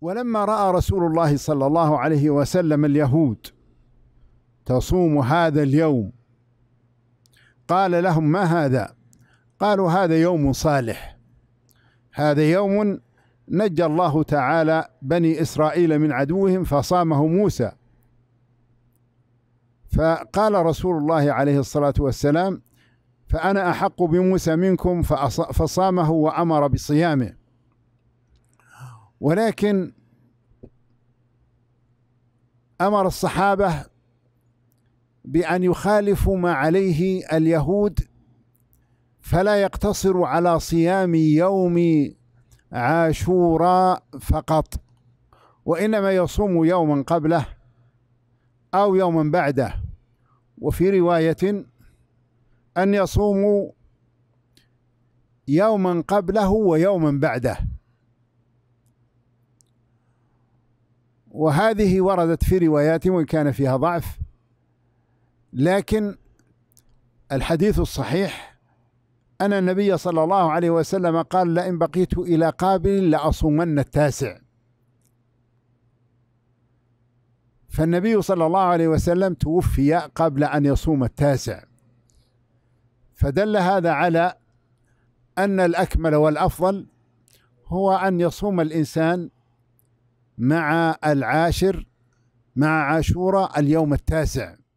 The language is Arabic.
ولما راى رسول الله صلى الله عليه وسلم اليهود تصوم هذا اليوم قال لهم ما هذا قالوا هذا يوم صالح هذا يوم نجى الله تعالى بني اسرائيل من عدوهم فصامه موسى فقال رسول الله عليه الصلاه والسلام فانا احق بموسى منكم فصامه وامر بصيامه ولكن امر الصحابه بان يخالفوا ما عليه اليهود فلا يقتصر على صيام يوم عاشوراء فقط وانما يصوم يوما قبله او يوما بعده وفي روايه ان يصوموا يوما قبله ويوما بعده وهذه وردت في روايات وإن كان فيها ضعف لكن الحديث الصحيح أن النبي صلى الله عليه وسلم قال لئن بقيت إلى قابل لأصومن التاسع فالنبي صلى الله عليه وسلم توفي قبل أن يصوم التاسع فدل هذا على أن الأكمل والأفضل هو أن يصوم الإنسان مع العاشر مع عاشوراء اليوم التاسع